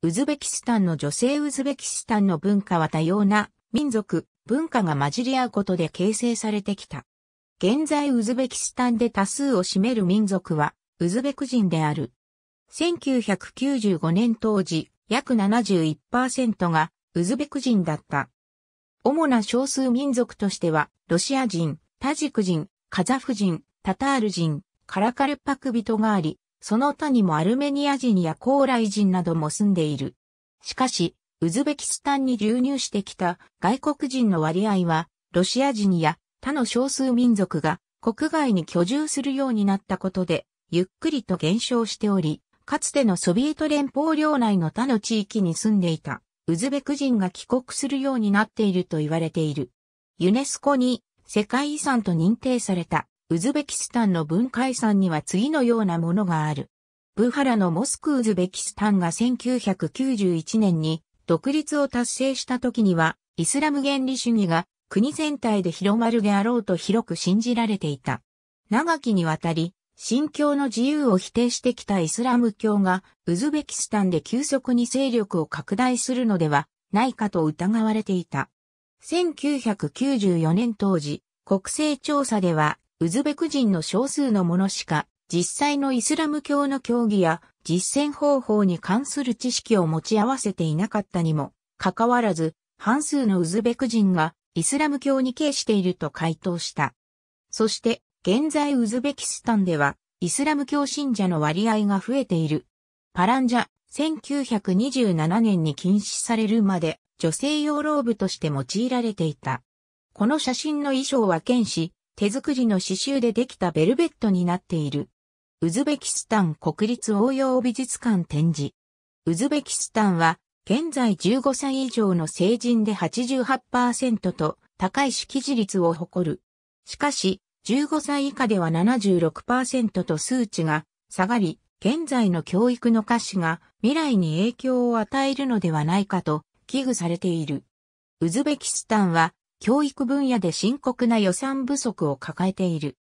ウズベキスタンの女性ウズベキスタンの文化は多様な民族、文化が混じり合うことで形成されてきた。現在ウズベキスタンで多数を占める民族はウズベク人である。1995年当時、約71%がウズベク人だった。主な少数民族としては、ロシア人、タジク人、カザフ人、タタール人、カラカルパク人があり、その他にもアルメニア人や高麗人なども住んでいる。しかし、ウズベキスタンに流入してきた外国人の割合は、ロシア人や他の少数民族が国外に居住するようになったことで、ゆっくりと減少しており、かつてのソビエト連邦領内の他の地域に住んでいたウズベク人が帰国するようになっていると言われている。ユネスコに世界遺産と認定されたウズベキスタンの文化遺産には次のようなものがある。ブハラのモスクウズベキスタンが1991年に独立を達成した時には、イスラム原理主義が国全体で広まるであろうと広く信じられていた。長きにわたり、信教の自由を否定してきたイスラム教が、ウズベキスタンで急速に勢力を拡大するのではないかと疑われていた。1994年当時、国勢調査ではウズベク人の少数の者しか、実際のイスラム教の教義や実践方法に関する知識を持ち合わせていなかったにも、かかわらず、半数のウズベク人がイスラム教に敬していると回答した。そして、現在ウズベキスタンでは、イスラム教信者の割合が増えている。パランジャ、1927年に禁止されるまで、女性用ローブとして用いられていた。この写真の衣装は剣士、手作りの刺繍でできたベルベットになっている。ウズベキスタン国立応用美術館展示。ウズベキスタンは、現在15歳以上の成人で88%と高い識字率を誇る。しかし、15歳以下では76%と数値が下がり、現在の教育の瑕疵が未来に影響を与えるのではないかと危惧されている。ウズベキスタンは教育分野で深刻な予算不足を抱えている。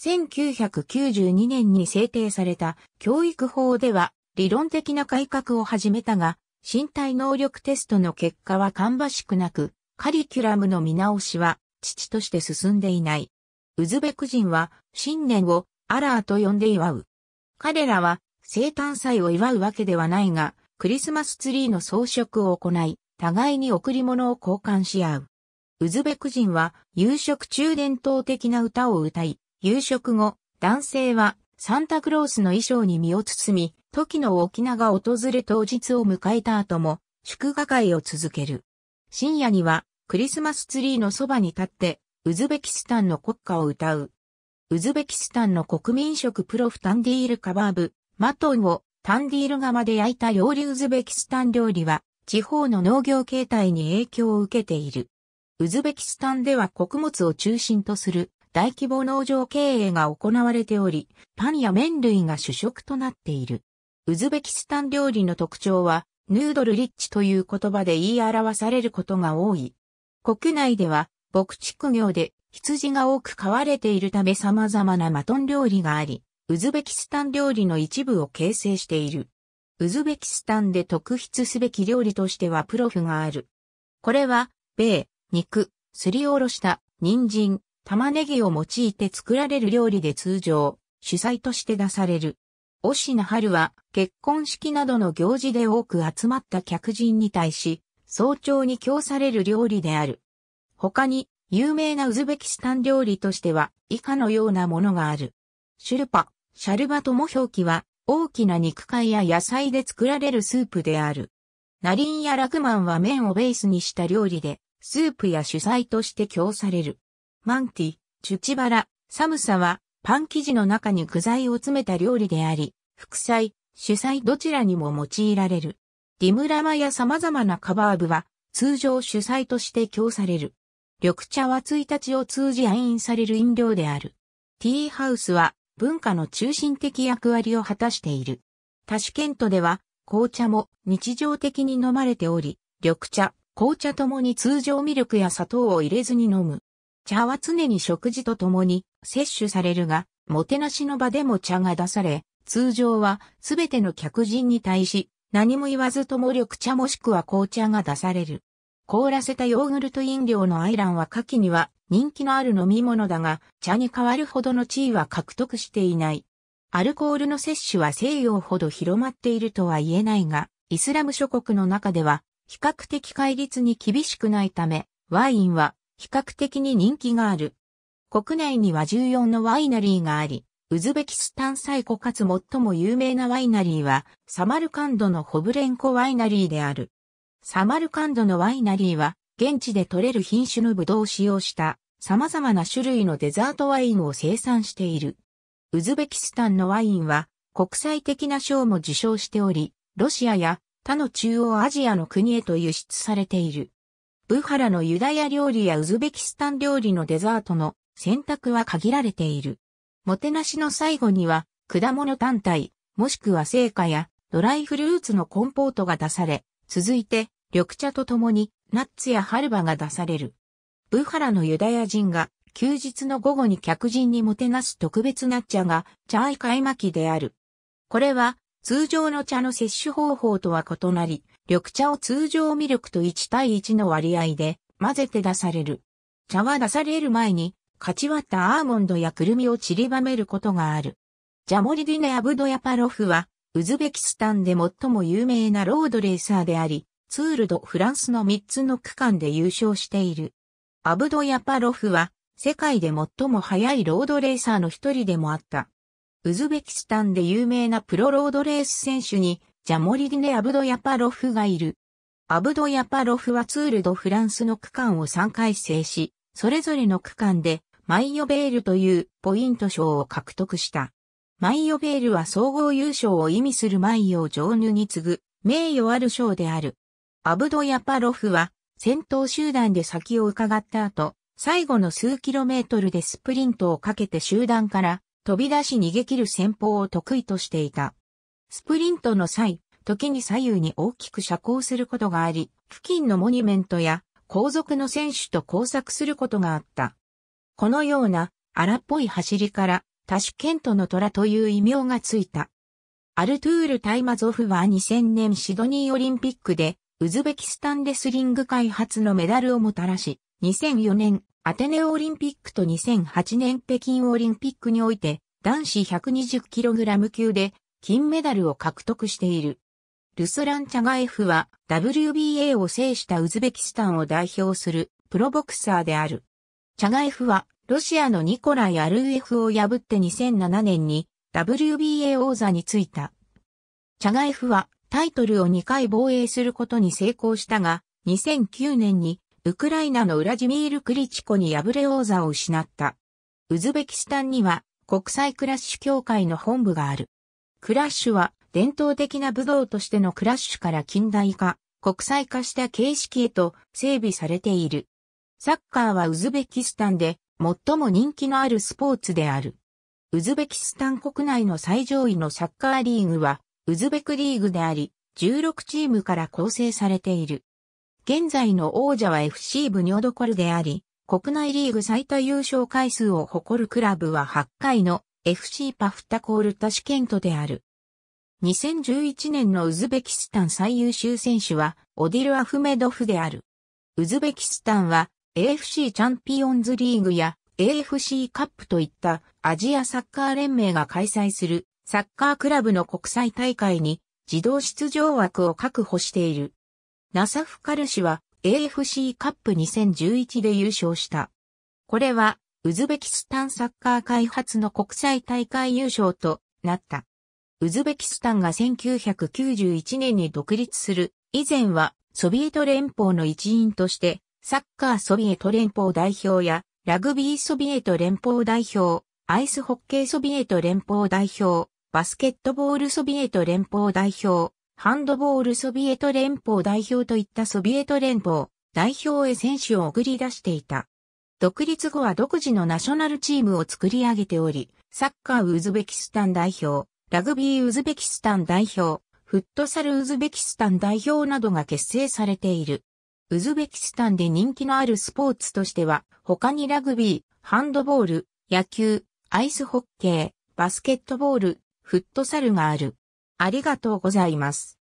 1992年に制定された教育法では理論的な改革を始めたが、身体能力テストの結果は芳しくなく、カリキュラムの見直しは父として進んでいない。ウズベク人は新年をアラーと呼んで祝う。彼らは生誕祭を祝うわけではないが、クリスマスツリーの装飾を行い、互いに贈り物を交換し合う。ウズベク人は夕食中伝統的な歌を歌い、夕食後、男性はサンタクロースの衣装に身を包み、時の沖縄が訪れ当日を迎えた後も、祝賀会を続ける。深夜には、クリスマスツリーのそばに立って、ウズベキスタンの国歌を歌う。ウズベキスタンの国民食プロフタンディールカバーブ、マトンをタンディール釜で焼いた料理ウズベキスタン料理は、地方の農業形態に影響を受けている。ウズベキスタンでは穀物を中心とする大規模農場経営が行われており、パンや麺類が主食となっている。ウズベキスタン料理の特徴は、ヌードルリッチという言葉で言い表されることが多い。国内では、牧畜業で羊が多く飼われているため様々なマトン料理があり、ウズベキスタン料理の一部を形成している。ウズベキスタンで特筆すべき料理としてはプロフがある。これは、米、肉、すりおろした人参、玉ねぎを用いて作られる料理で通常、主菜として出される。オシナハルは結婚式などの行事で多く集まった客人に対し、早朝に供される料理である。他に、有名なウズベキスタン料理としては、以下のようなものがある。シュルパ、シャルバとも表記は、大きな肉塊や野菜で作られるスープである。ナリンやラクマンは麺をベースにした料理で、スープや主菜として供される。マンティ、チュチバラ、寒さは、パン生地の中に具材を詰めた料理であり、副菜、主菜どちらにも用いられる。ディムラマや様々なカバーブは、通常主菜として供される。緑茶は1日を通じ暗飲される飲料である。ティーハウスは文化の中心的役割を果たしている。タシケントでは紅茶も日常的に飲まれており、緑茶、紅茶ともに通常ミルクや砂糖を入れずに飲む。茶は常に食事とともに摂取されるが、もてなしの場でも茶が出され、通常はすべての客人に対し、何も言わずとも緑茶もしくは紅茶が出される。凍らせたヨーグルト飲料のアイランは夏季には人気のある飲み物だが、茶に変わるほどの地位は獲得していない。アルコールの摂取は西洋ほど広まっているとは言えないが、イスラム諸国の中では比較的戒律に厳しくないため、ワインは比較的に人気がある。国内には14のワイナリーがあり、ウズベキスタン最古かつ最も有名なワイナリーは、サマルカンドのホブレンコワイナリーである。サマルカンドのワイナリーは、現地で取れる品種のブドウを使用した様々な種類のデザートワインを生産している。ウズベキスタンのワインは国際的な賞も受賞しており、ロシアや他の中央アジアの国へと輸出されている。ブハラのユダヤ料理やウズベキスタン料理のデザートの選択は限られている。もてなしの最後には、果物単体、もしくは成果やドライフルーツのコンポートが出され、続いて緑茶とともにナッツや春葉が出される。ブハラのユダヤ人が休日の午後に客人にもてなす特別な茶がチャーイカイマキである。これは通常の茶の摂取方法とは異なり、緑茶を通常ミルクと1対1の割合で混ぜて出される。茶は出される前に、かち割ったアーモンドやくるみを散りばめることがある。ジャモリディネ・アブドヤパロフは、ウズベキスタンで最も有名なロードレーサーであり、ツールド・フランスの3つの区間で優勝している。アブドヤパロフは、世界で最も速いロードレーサーの一人でもあった。ウズベキスタンで有名なプロロードレース選手に、ジャモリディネ・アブドヤパロフがいる。アブドヤパロフはツール・ド・フランスの区間を3回制し、それぞれの区間でマイオベールというポイント賞を獲得した。マイオベールは総合優勝を意味するマイオ・ジョーヌに次ぐ名誉ある賞である。アブドヤパロフは先頭集団で先を伺った後、最後の数キロメートルでスプリントをかけて集団から飛び出し逃げ切る戦法を得意としていた。スプリントの際、時に左右に大きく射光することがあり、付近のモニュメントや後続の選手と交錯することがあった。このような荒っぽい走りから、タシュケントの虎という異名がついた。アルトゥール・タイマゾフは2000年シドニーオリンピックで、ウズベキスタンレスリング開発のメダルをもたらし、2004年アテネオリンピックと2008年北京オリンピックにおいて男子 120kg 級で金メダルを獲得している。ルスラン・チャガエフは WBA を制したウズベキスタンを代表するプロボクサーである。チャガエフはロシアのニコライ・アルーエフを破って2007年に WBA 王座に就いた。チャガエフはタイトルを2回防衛することに成功したが、2009年にウクライナのウラジミール・クリチコに敗れ王座を失った。ウズベキスタンには国際クラッシュ協会の本部がある。クラッシュは伝統的な武道としてのクラッシュから近代化、国際化した形式へと整備されている。サッカーはウズベキスタンで最も人気のあるスポーツである。ウズベキスタン国内の最上位のサッカーリーグはウズベクリーグであり、16チームから構成されている。現在の王者は FC ブニョドコルであり、国内リーグ最多優勝回数を誇るクラブは8回の FC パフタコールタシケントである。2011年のウズベキスタン最優秀選手はオディル・アフメドフである。ウズベキスタンは AFC チャンピオンズリーグや AFC カップといったアジアサッカー連盟が開催するサッカークラブの国際大会に自動出場枠を確保している。ナサフカル氏は AFC カップ2011で優勝した。これは、ウズベキスタンサッカー開発の国際大会優勝となった。ウズベキスタンが1991年に独立する、以前はソビエト連邦の一員として、サッカーソビエト連邦代表や、ラグビーソビエト連邦代表、アイスホッケーソビエト連邦代表、バスケットボールソビエト連邦代表、ハンドボールソビエト連邦代表といったソビエト連邦代表へ選手を送り出していた。独立後は独自のナショナルチームを作り上げており、サッカーウズベキスタン代表、ラグビーウズベキスタン代表、フットサルウズベキスタン代表などが結成されている。ウズベキスタンで人気のあるスポーツとしては、他にラグビー、ハンドボール、野球、アイスホッケー、バスケットボール、フットサルがある。ありがとうございます。